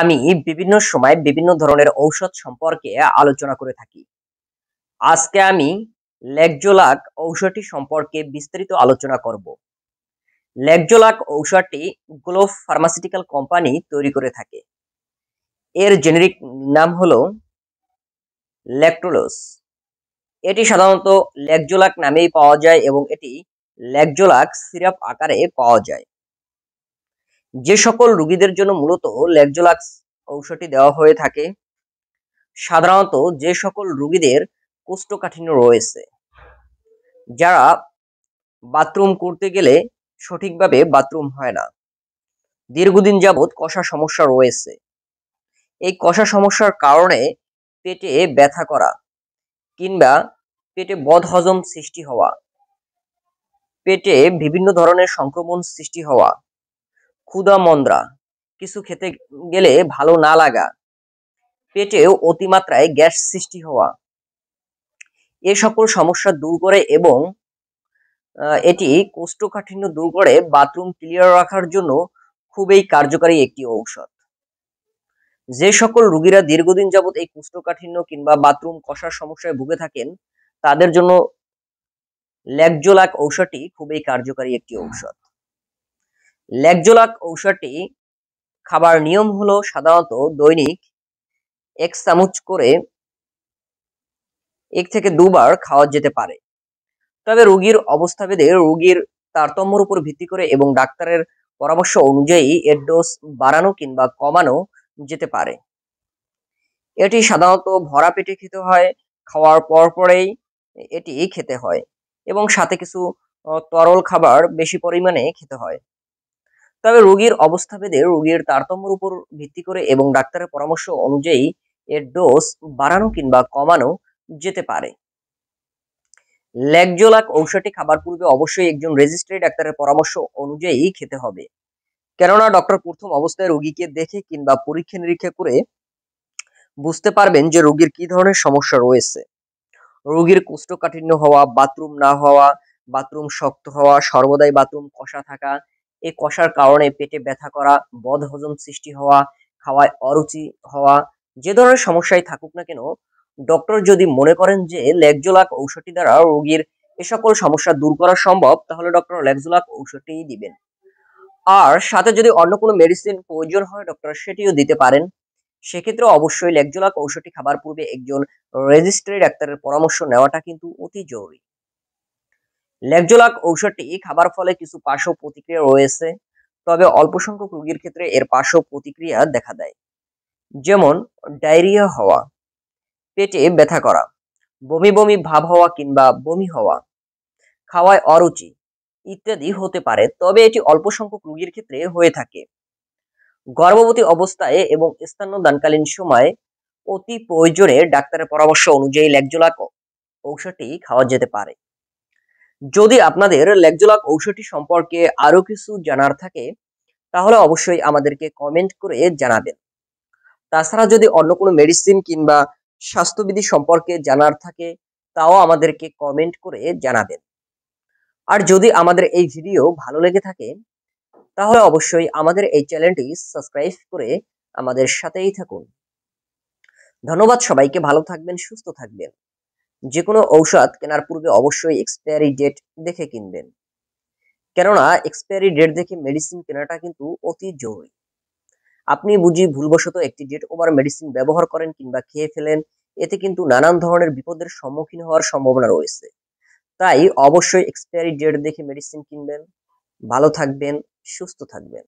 আমি বিভিন্ন সময় বিভিন্ন ধরনের ঔষধ সম্পর্কে আলোচনা করে থাকি আজকে আমি লেকজোলাক ঔষধটি সম্পর্কে বিস্তারিত আলোচনা করব লেকজোলাক ঔষধটি গ্লোভ ফার্মাসিউটিক্যাল কোম্পানি তৈরি করে থাকে এর জেনেরিক নাম হল লেকটোলোস এটি সাধারণত লেকজোলাক নামেই পাওয়া যায় এবং এটি লেকজোলাক সিরাপ আকারে পাওয়া যায় যে সকল রোগীদের জন্য মূলত ল্যাকজোলাক্স ঔষধটি দেওয়া হয়ে থাকে সাধারণত যে সকল রোগীদের কোষ্ঠকাঠিন্য রয়েছে যারা বাথরুম করতে গেলে সঠিকভাবে বাথরুম হয় না দীর্ঘদিন যাবৎ কষা সমস্যা রয়েছে এই কষা সমস্যার কারণে পেটে ব্যথা করা কিংবা পেটে বদহজম সৃষ্টি হওয়া পেটে বিভিন্ন ধরনের সংক্রমণ সৃষ্টি হওয়া ক্ষুদা মন্দ্রা কিছু খেতে গেলে ভালো না লাগা পেটে অতিমাত্রায় গ্যাস সৃষ্টি হওয়া এ সকল সমস্যা দূর করে এবং এটি কোষ্ঠকাঠিন্য দূর করে বাথরুম ক্লিয়ার রাখার জন্য খুবই কার্যকারী একটি ঔষধ যে সকল রুগীরা দীর্ঘদিন যাবৎ এই কোষ্ঠকাঠিন্য কিংবা বাথরুম কষার সমস্যায় ভুগে থাকেন তাদের জন্য ল্যাকজোলাক ঔষধটি খুবই কার্যকারী একটি ঔষধ ল্যাকজোলাক ঔষধটি খাবার নিয়ম হলো সাধারণত দৈনিক এক চামচ করে এক থেকে দুবার খাওয়া যেতে পারে তবে রোগীর অবস্থা ভেদে রোগীর তারতম্যর উপর ভিত্তি করে এবং ডাক্তারের পরামর্শ অনুযায়ী এর ডোজ বাড়ানো কিংবা কমানো যেতে পারে এটি সাধারণত ভরা পেটে খেতে হয় খাওয়ার পরপরেই এটি খেতে হয় এবং সাথে কিছু তরল খাবার বেশি পরিমাণে খেতে হয় তবে রোগীর অবস্থা ভেদে রোগীর তারতম্যের উপর ভিত্তি করে এবং ডাক্তারের পরামর্শ অনুযায়ী এর ডোজ বাড়ানো কিংবা কমানো যেতে পারে ল্যাকজোলাক ঔষধটি খাবার পূর্বে অবশ্যই একজন রেজিস্ট্রি ডাক্তারের পরামর্শ অনুযায়ী খেতে হবে কেননা ডক্টর প্রথম অবস্থায় রোগীকে দেখে কিংবা পরীক্ষা নিরীক্ষা করে বুঝতে পারবেন যে রোগীর কি ধরনের সমস্যা রয়েছে রোগীর কোষ্ঠকাঠিন্য হওয়া বাথরুম না হওয়া বাথরুম শক্ত হওয়া সর্বদাই বাথরুম কষা থাকা এই কষার কারণে পেটে ব্যথা করা হজম সৃষ্টি হওয়া খাওয়ায় অরুচি হওয়া যে ধরনের সমস্যায় থাকুক না কেন ডক্টর যদি মনে করেন যে লেগজোলাক ঔষধটি দ্বারা রোগীর এ সকল সমস্যা দূর করা সম্ভব তাহলে ডক্টর লেগজোলাক ঔষধটি দিবেন আর সাথে যদি অন্য কোনো মেডিসিন প্রয়োজন হয় ডক্টর সেটিও দিতে পারেন সেক্ষেত্রে অবশ্যই লেগজোলাক ঔষধটি খাবার পূর্বে একজন রেজিস্ট্রি ডাক্তারের পরামর্শ নেওয়াটা কিন্তু অতি জরুরি লেকজোলাক ঔষধটি খাবার ফলে কিছু পার্শ্ব প্রতিক্রিয়া রয়েছে তবে অল্প সংখ্যক রোগীর ক্ষেত্রে এর পার্শ্ব প্রতিক্রিয়া দেখা দেয় যেমন ডায়রিয়া হওয়া পেটে ব্যথা করা বমি বমি ভাব হওয়া কিংবা বমি হওয়া খাওয়ায় অরুচি ইত্যাদি হতে পারে তবে এটি অল্প সংখ্যক রোগীর ক্ষেত্রে হয়ে থাকে গর্ভবতী অবস্থায় এবং দানকালীন সময় অতি প্রয়োজনে ডাক্তারের পরামর্শ অনুযায়ী লেকজোলাক ঔষধটি খাওয়া যেতে পারে যদি আপনাদের লেগজোলাক ঔষধটি সম্পর্কে আরও কিছু জানার থাকে তাহলে অবশ্যই আমাদেরকে কমেন্ট করে জানাবেন তাছাড়া যদি অন্য কোনো মেডিসিন কিংবা স্বাস্থ্যবিধি সম্পর্কে জানার থাকে তাও আমাদেরকে কমেন্ট করে জানাবেন আর যদি আমাদের এই ভিডিও ভালো লেগে থাকে তাহলে অবশ্যই আমাদের এই চ্যানেলটি সাবস্ক্রাইব করে আমাদের সাথেই থাকুন ধন্যবাদ সবাইকে ভালো থাকবেন সুস্থ থাকবেন যে কোনো ঔষধ কেনার পূর্বে অবশ্যই এক্সপায়ারি ডেট দেখে কিনবেন কেননা এক্সপায়ারি ডেট দেখে মেডিসিন কেনাটা কিন্তু অতি জরুরি আপনি বুঝি ভুলবশত একটি ডেট ওভার মেডিসিন ব্যবহার করেন কিংবা খেয়ে ফেলেন এতে কিন্তু নানান ধরনের বিপদের সম্মুখীন হওয়ার সম্ভাবনা রয়েছে তাই অবশ্যই এক্সপায়ারি ডেট দেখে মেডিসিন কিনবেন ভালো থাকবেন সুস্থ থাকবেন